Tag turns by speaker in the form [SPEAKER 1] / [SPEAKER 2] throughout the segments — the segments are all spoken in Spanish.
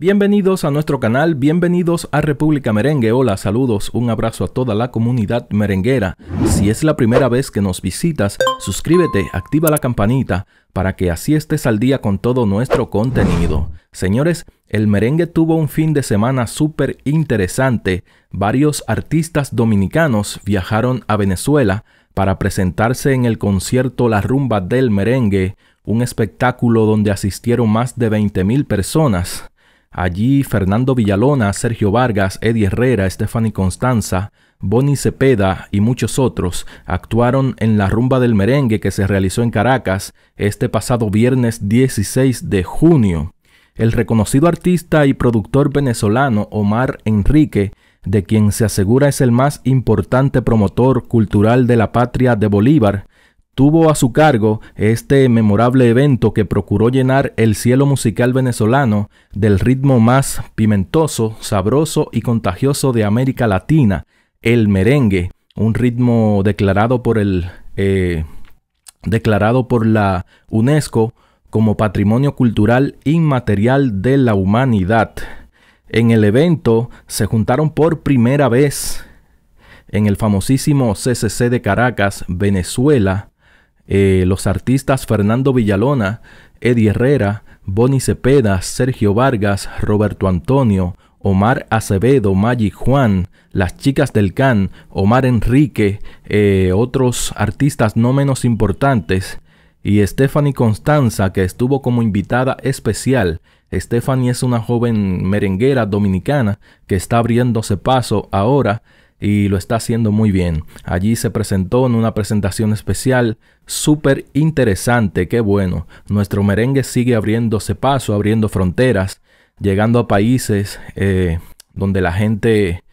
[SPEAKER 1] Bienvenidos a nuestro canal, bienvenidos a República Merengue. Hola, saludos, un abrazo a toda la comunidad merenguera. Si es la primera vez que nos visitas, suscríbete, activa la campanita para que así estés al día con todo nuestro contenido. Señores, el merengue tuvo un fin de semana súper interesante. Varios artistas dominicanos viajaron a Venezuela para presentarse en el concierto La Rumba del Merengue, un espectáculo donde asistieron más de 20.000 personas. Allí Fernando Villalona, Sergio Vargas, Eddie Herrera, Stephanie Constanza, Bonnie Cepeda y muchos otros actuaron en la rumba del merengue que se realizó en Caracas este pasado viernes 16 de junio. El reconocido artista y productor venezolano Omar Enrique, de quien se asegura es el más importante promotor cultural de la patria de Bolívar, tuvo a su cargo este memorable evento que procuró llenar el cielo musical venezolano del ritmo más pimentoso, sabroso y contagioso de América Latina, el merengue, un ritmo declarado por eh, declarado por la UNESCO como patrimonio cultural inmaterial de la humanidad. En el evento se juntaron por primera vez en el famosísimo CCC de Caracas, Venezuela, eh, los artistas Fernando Villalona, Eddie Herrera, Bonnie Cepeda, Sergio Vargas, Roberto Antonio, Omar Acevedo, Magic Juan, Las Chicas del Can, Omar Enrique, eh, otros artistas no menos importantes, y Stephanie Constanza, que estuvo como invitada especial. Stephanie es una joven merenguera dominicana que está abriéndose paso ahora y lo está haciendo muy bien. Allí se presentó en una presentación especial súper interesante, qué bueno. Nuestro merengue sigue abriéndose paso, abriendo fronteras, llegando a países eh, donde la gente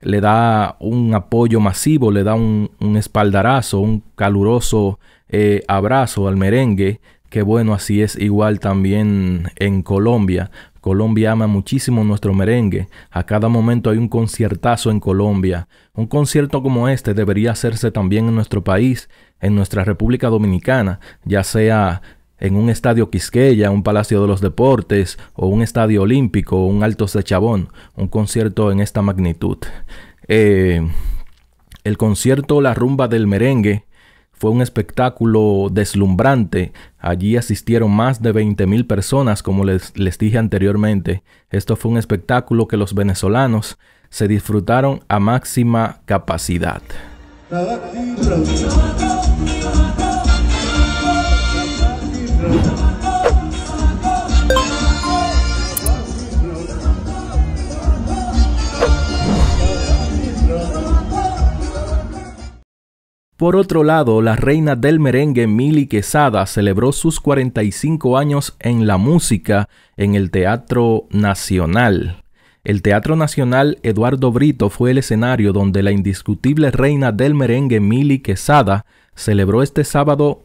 [SPEAKER 1] le da un apoyo masivo, le da un, espaldarazo, un caluroso eh, abrazo al merengue. Qué bueno, así es igual también en Colombia. Colombia ama muchísimo nuestro merengue. A cada momento hay un conciertazo en Colombia. Un concierto como este debería hacerse también en nuestro país, en nuestra República Dominicana, ya sea en un estadio Quisqueya, un Palacio de los Deportes o un estadio olímpico o un Altos de Chabón, un concierto en esta magnitud. Eh, el concierto La Rumba del Merengue fue un espectáculo deslumbrante. Allí asistieron más de 20.000 personas, como les, les dije anteriormente. Esto fue un espectáculo que los venezolanos se disfrutaron a máxima capacidad. Por otro lado, la reina del merengue Mili Quesada celebró sus 45 años en la música en el Teatro Nacional. El Teatro Nacional Eduardo Brito fue el escenario donde la indiscutible reina del merengue Mili Quesada celebró este sábado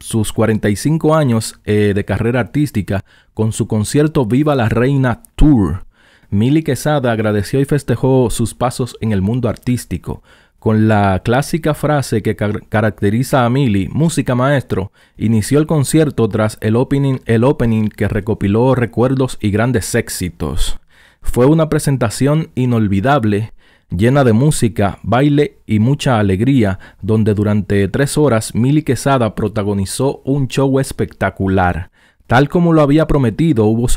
[SPEAKER 1] sus 45 años eh, de carrera artística con su concierto Viva la Reina Tour. Mili Quesada agradeció y festejó sus pasos en el mundo artístico. Con la clásica frase que caracteriza a Milly, música maestro, inició el concierto tras el opening, el opening que recopiló recuerdos y grandes éxitos. Fue una presentación inolvidable, llena de música, baile y mucha alegría, donde durante tres horas Milly Quesada protagonizó un show espectacular. Tal como lo había prometido, hubo,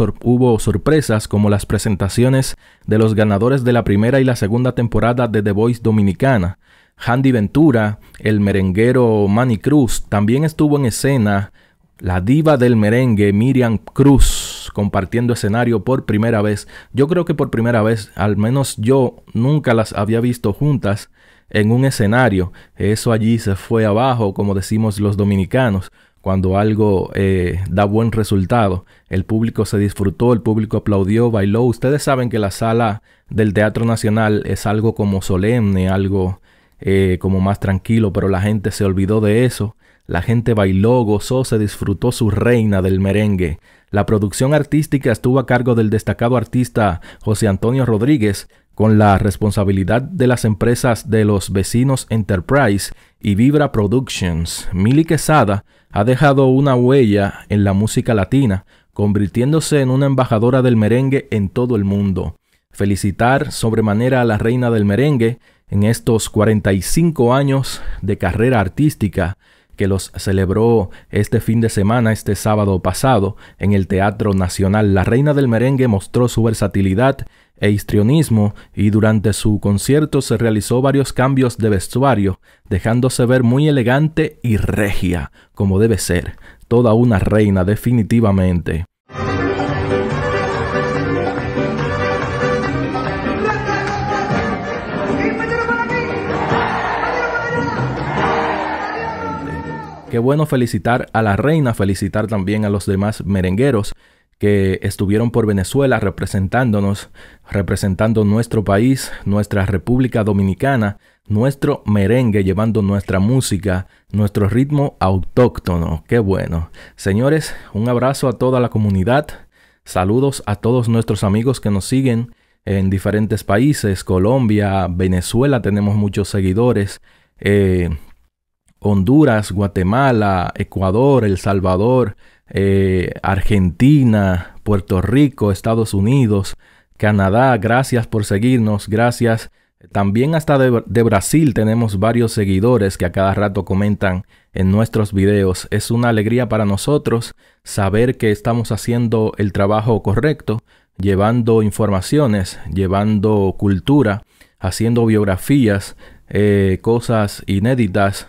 [SPEAKER 1] sorpresas como las presentaciones de los ganadores de la primera y la segunda temporada de The Voice Dominicana. Handy Ventura, el merenguero Manny Cruz, también estuvo en escena la diva del merengue Miriam Cruz compartiendo escenario por primera vez. Yo creo que por primera vez, al menos yo nunca las había visto juntas en un escenario. Eso allí se fue abajo, como decimos los dominicanos cuando algo eh, da buen resultado. El público se disfrutó, el público aplaudió, bailó. Ustedes saben que la sala del Teatro Nacional es algo como solemne, algo eh, como más tranquilo, pero la gente se olvidó de eso. La gente bailó, gozó, se disfrutó su reina del merengue. La producción artística estuvo a cargo del destacado artista José Antonio Rodríguez, con la responsabilidad de las empresas de los vecinos Enterprise y Vibra Productions. Milly Quesada ha dejado una huella en la música latina, convirtiéndose en una embajadora del merengue en todo el mundo. Felicitar sobremanera a la reina del merengue en estos 45 años de carrera artística que los celebró este fin de semana, este sábado pasado, en el Teatro Nacional. La reina del merengue mostró su versatilidad e histrionismo y durante su concierto se realizó varios cambios de vestuario, dejándose ver muy elegante y regia, como debe ser, toda una reina definitivamente. Qué bueno felicitar a la reina, felicitar también a los demás merengueros que estuvieron por Venezuela representándonos, representando nuestro país, nuestra República Dominicana, nuestro merengue, llevando nuestra música, nuestro ritmo autóctono. Qué bueno. Señores, un abrazo a toda la comunidad. Saludos a todos nuestros amigos que nos siguen en diferentes países, Colombia, Venezuela, tenemos muchos seguidores. Eh, Honduras, Guatemala, Ecuador, El Salvador, eh, Argentina, Puerto Rico, Estados Unidos, Canadá. Gracias por seguirnos, gracias. También hasta de, Brasil tenemos varios seguidores que a cada rato comentan en nuestros videos. Es una alegría para nosotros saber que estamos haciendo el trabajo correcto, llevando informaciones, llevando cultura, haciendo biografías, eh, cosas inéditas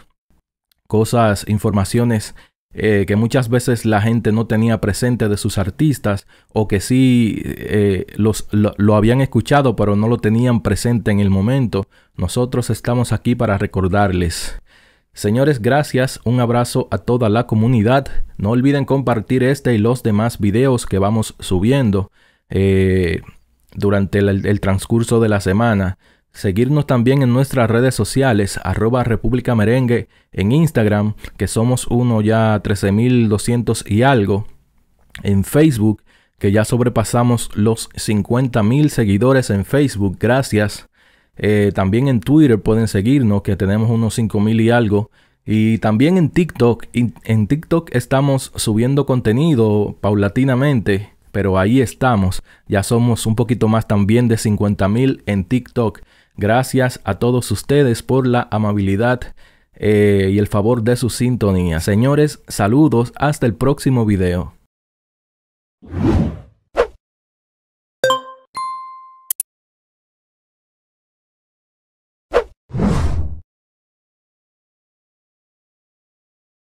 [SPEAKER 1] cosas, informaciones eh, que muchas veces la gente no tenía presente de sus artistas o que sí eh, los, lo, habían escuchado pero no lo tenían presente en el momento. Nosotros estamos aquí para recordarles. Señores, gracias, un abrazo a toda la comunidad. No olviden compartir este y los demás videos que vamos subiendo eh, durante el transcurso de la semana. Seguirnos también en nuestras redes sociales, arroba República Merengue, en Instagram, que somos uno ya 13.200 y algo, en Facebook, que ya sobrepasamos los 50.000 seguidores en Facebook, gracias. Eh, también en Twitter pueden seguirnos, que tenemos unos 5.000 y algo. Y también en TikTok, en TikTok estamos subiendo contenido paulatinamente, pero ahí estamos. Ya somos un poquito más también de 50.000 en TikTok. Gracias a todos ustedes por la amabilidad eh, y el favor de su sintonía. Señores, saludos, hasta el próximo video.